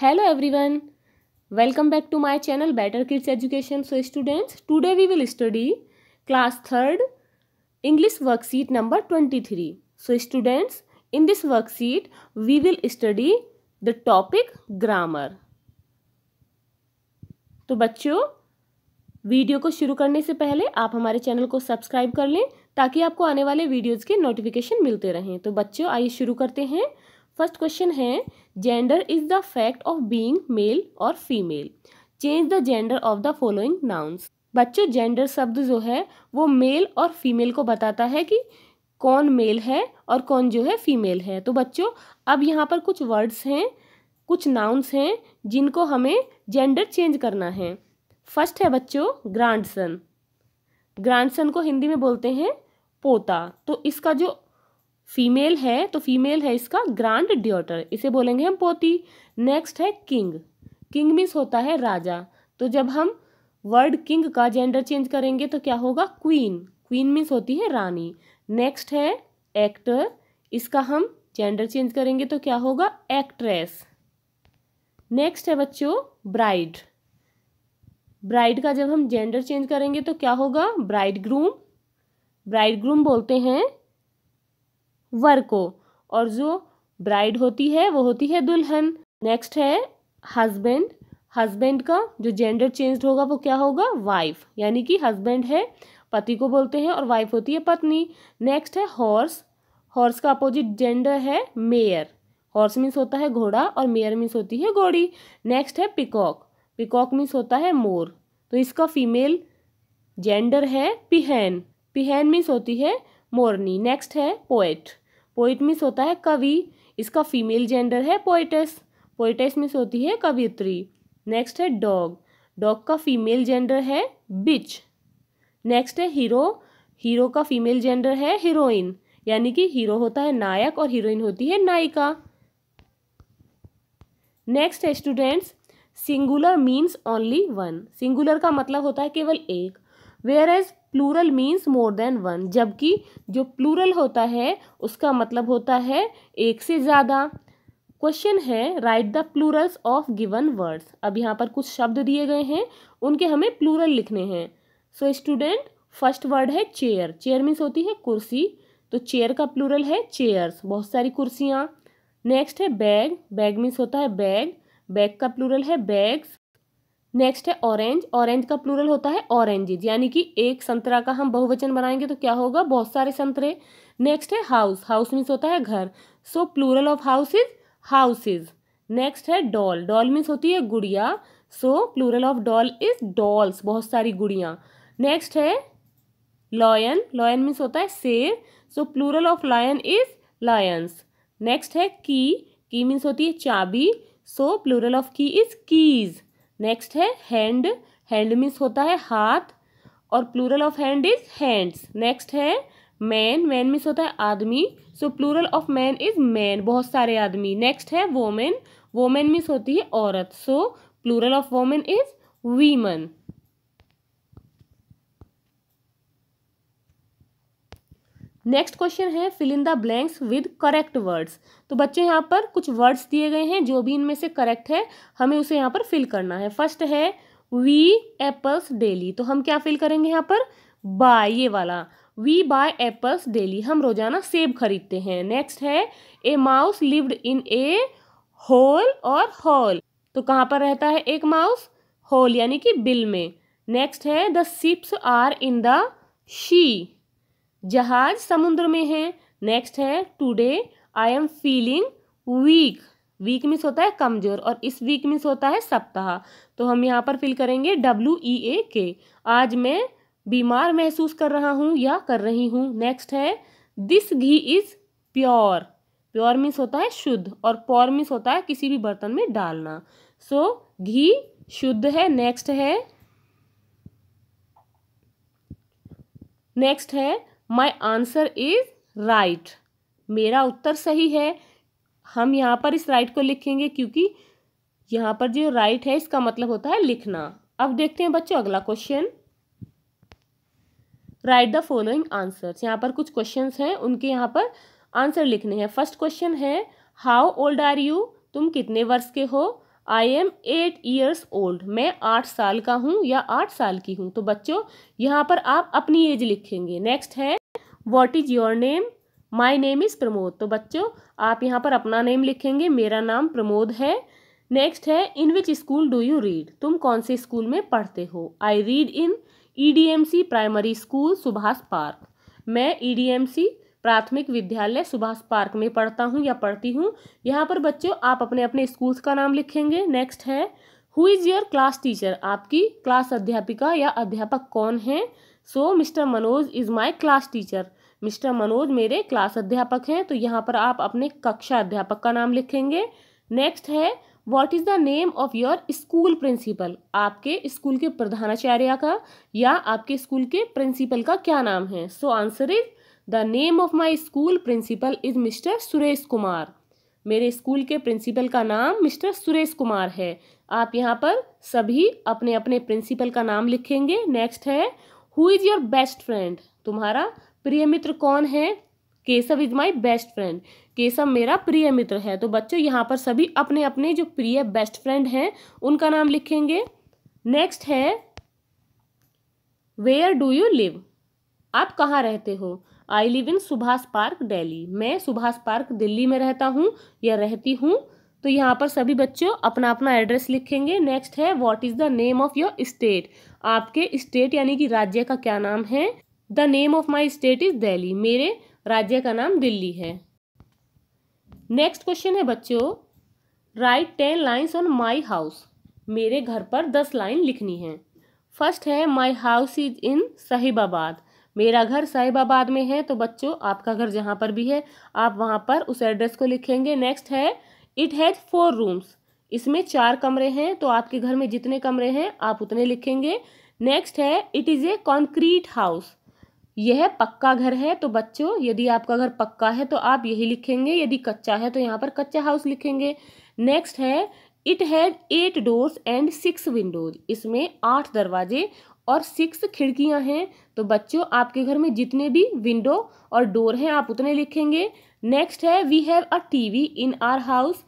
hello everyone welcome back to my channel better kids education so students today we will study class third English worksheet number twenty three so students in this worksheet we will study the topic grammar तो बच्चों video को शुरू करने से पहले आप हमारे channel को सब्सक्राइब कर लें ताकि आपको आने वाले वीडियोज़ के नोटिफिकेशन मिलते रहें तो बच्चों आइए शुरू करते हैं फर्स्ट क्वेश्चन है gender is the fact of being male और female change the gender of the following nouns बच्चों जेंडर शब्द जो है वो मेल और फीमेल को बताता है कि कौन मेल है और कौन जो है फीमेल है तो बच्चों अब यहाँ पर कुछ वर्ड्स हैं कुछ नाउन्स हैं जिनको हमें जेंडर चेंज करना है फर्स्ट है बच्चों ग्रांडसन ग्रांडसन को हिंदी में बोलते हैं पोता तो इसका जो फीमेल है तो फीमेल है इसका ग्रांड ड्योटर इसे बोलेंगे हम पोती नेक्स्ट है किंग किंग मीन्स होता है राजा तो जब हम वर्ड किंग का जेंडर चेंज करेंगे तो क्या होगा क्वीन क्वीन मीन्स होती है रानी नेक्स्ट है एक्टर इसका हम जेंडर चेंज करेंगे तो क्या होगा एक्ट्रेस नेक्स्ट है बच्चों ब्राइड ब्राइड का जब हम जेंडर चेंज करेंगे तो क्या होगा ब्राइड ग्रूम ब्राइड ग्रूम बोलते हैं वर को और जो ब्राइड होती है वो होती है दुल्हन नेक्स्ट है हस्बैंड हस्बैंड का जो जेंडर चेंज होगा वो क्या होगा वाइफ यानी कि हस्बैंड है पति को बोलते हैं और वाइफ होती है पत्नी नेक्स्ट है हॉर्स हॉर्स का अपोजिट जेंडर है मेयर हॉर्स मीन्स होता है घोड़ा और मेयर मीन्स होती है घोड़ी नेक्स्ट है पिकॉक पिकॉक मीन्स होता है मोर तो इसका फीमेल जेंडर है पिहैन पिहैन मीन्स होती है मोरनी नेक्स्ट है पोएट पोइट मिस होता है कवि इसका फीमेल जेंडर है पोइटस पोइटस मिस होती है कवित्री नेक्स्ट है डॉग डॉग का फीमेल जेंडर है बिच नेक्स्ट है हीरो हीरो का फीमेल जेंडर है हीरोइन यानी कि हीरो होता है नायक और हीरोइन होती है नायिका नेक्स्ट है students singular means only one singular का मतलब होता है केवल एक whereas plural means more than one जबकि जो प्लूरल होता है उसका मतलब होता है एक से ज़्यादा क्वेश्चन है write the plurals of given words अब यहाँ पर कुछ शब्द दिए गए हैं उनके हमें प्लूरल लिखने हैं सो स्टूडेंट फर्स्ट वर्ड है चेयर चेयर मीन्स होती है कुर्सी तो चेयर का प्लूरल है चेयर्स बहुत सारी कुर्सियाँ नेक्स्ट है बैग बैग मीन्स होता है बैग बैग का प्लूरल है बैग्स नेक्स्ट है ऑरेंज ऑरेंज का प्लूरल होता है ऑरेंजेज यानी कि एक संतरा का हम बहुवचन बनाएंगे तो क्या होगा बहुत सारे संतरे नेक्स्ट है हाउस हाउस मीन्स होता है घर so plural of house is houses next है डॉल डॉल मीन्स होती है गुड़िया so plural of doll is dolls बहुत सारी गुड़ियाँ नेक्स्ट है लॉयन लॉयन मीन्स होता है शेर so plural of lion is lions next है की की मीन्स होती है चाबी so plural of key is keys next है हैंड हैंड मीन्स होता है हाथ और plural of hand is hands next है मैन मैन मीन्स होता है आदमी so plural of man is man बहुत सारे आदमी नेक्स्ट है वोमेन वोमेन मीन्स होती है औरत so plural of women is women next question है fill in the blanks with correct words तो बच्चे यहाँ पर कुछ वर्ड्स दिए गए हैं जो भी इनमें से करेक्ट है हमें उसे यहाँ पर फिल करना है फर्स्ट है वी एप्पल्स डेली तो हम क्या फिल करेंगे यहाँ पर बाय ये वाला वी बाय एप्पल्स डेली हम रोजाना सेब खरीदते हैं नेक्स्ट है a mouse lived in a hole और हॉल तो कहाँ पर रहता है एक माउस होल यानी कि बिल में नेक्स्ट है the ships are in the sea जहाज समुद्र में है नेक्स्ट है today I am feeling weak weak means होता है कमजोर और इस वीक मीन्स होता है सप्ताह तो हम यहाँ पर फिल करेंगे डब्ल्यू ई ए के आज मैं बीमार महसूस कर रहा हूँ या कर रही हूँ नेक्स्ट है this ghee is pure pure means होता है शुद्ध और पौर मीन्स होता है किसी भी बर्तन में डालना सो so, घी शुद्ध है नेक्स्ट है नेक्स्ट है माई आंसर इज राइट मेरा उत्तर सही है हम यहाँ पर इस राइट को लिखेंगे क्योंकि यहाँ पर जो राइट है इसका मतलब होता है लिखना अब देखते हैं बच्चों अगला question write the following answers यहाँ पर कुछ क्वेश्चन हैं उनके यहाँ पर आंसर लिखने हैं फर्स्ट क्वेश्चन है हाउ ओल्ड आर यू तुम कितने वर्ष के हो I am eight years old मैं आठ साल का हूँ या आठ साल की हूँ तो बच्चों यहाँ पर आप अपनी एज लिखेंगे नेक्स्ट है what is your name my name is Pramod तो बच्चों आप यहाँ पर अपना नेम लिखेंगे मेरा नाम प्रमोद है नेक्स्ट है in which school do you read तुम कौन से स्कूल में पढ़ते हो I read in E D M C primary school Subhash Park मैं ई डी एम सी प्राथमिक विद्यालय सुभाष पार्क में पढ़ता हूँ या पढ़ती हूँ यहाँ पर बच्चों आप अपने अपने स्कूल्स का नाम लिखेंगे नेक्स्ट है who is your class teacher आपकी क्लास अध्यापिका या अध्यापक कौन है so Mr Manoj is my class teacher Mr Manoj मेरे क्लास अध्यापक हैं तो यहाँ पर आप अपने कक्षा अध्यापक का नाम लिखेंगे नेक्स्ट है what is the name of your school principal आपके स्कूल के प्रधानाचार्य का या आपके स्कूल के प्रिंसिपल का क्या नाम है so answer is the name of my school principal is Mr Suresh Kumar मेरे स्कूल के प्रिंसिपल का नाम मिस्टर सुरेश कुमार है आप यहाँ पर सभी अपने अपने प्रिंसिपल का नाम लिखेंगे नेक्स्ट है who is your best friend तुम्हारा प्रिय मित्र कौन है Keshav is my best friend Keshav मेरा प्रिय मित्र है तो बच्चों यहाँ पर सभी अपने अपने जो प्रिय बेस्ट फ्रेंड हैं उनका नाम लिखेंगे नेक्स्ट है वेयर डू यू लिव आप कहाँ रहते हो I live in Subhash Park Delhi मैं सुभाष पार्क दिल्ली में रहता हूँ या रहती हूँ तो यहाँ पर सभी बच्चों अपना अपना एड्रेस लिखेंगे नेक्स्ट है what is the name of your state आपके स्टेट यानी कि राज्य का क्या नाम है the name of my state is Delhi मेरे राज्य का नाम दिल्ली है नेक्स्ट क्वेश्चन है बच्चों write ten lines on my house मेरे घर पर दस लाइन लिखनी है फर्स्ट है my house is in Sahibabad मेरा घर साहिबाबाद में है तो बच्चों आपका घर जहाँ पर भी है आप वहाँ पर उस एड्रेस को लिखेंगे नेक्स्ट है इट हैज़ फोर रूम्स इसमें चार कमरे हैं तो आपके घर में जितने कमरे हैं आप उतने लिखेंगे नेक्स्ट है it is a concrete house यह पक्का घर है तो बच्चों यदि आपका घर पक्का है तो आप यही लिखेंगे यदि कच्चा है तो यहाँ पर कच्चा हाउस लिखेंगे नेक्स्ट है it has eight doors and six windows इसमें आठ दरवाजे और सिक्स खिड़कियाँ हैं तो बच्चों आपके घर में जितने भी विंडो और डोर हैं आप उतने लिखेंगे नेक्स्ट है we have a TV in our house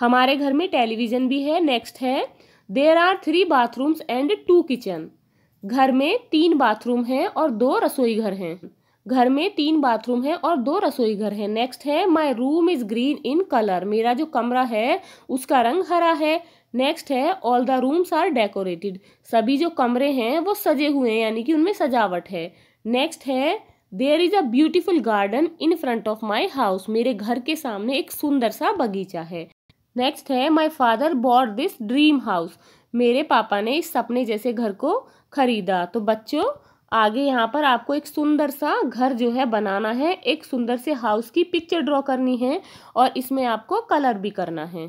हमारे घर में टेलीविज़न भी है नेक्स्ट है there are three bathrooms and two kitchen घर में तीन बाथरूम हैं और दो रसोई घर हैं घर में तीन बाथरूम है और दो रसोई घर है नेक्स्ट है my room is green in colour मेरा जो कमरा है उसका रंग हरा है नेक्स्ट है all the rooms are decorated सभी जो कमरे हैं वो सजे हुए हैं यानी कि उनमें सजावट है नेक्स्ट है there is a beautiful garden in front of my house मेरे घर के सामने एक सुंदर सा बगीचा है नेक्स्ट है my father bought this dream house मेरे पापा ने इस सपने जैसे घर को खरीदा तो बच्चों आगे यहाँ पर आपको एक सुंदर सा घर जो है बनाना है एक सुंदर से हाउस की पिक्चर ड्रॉ करनी है और इसमें आपको कलर भी करना है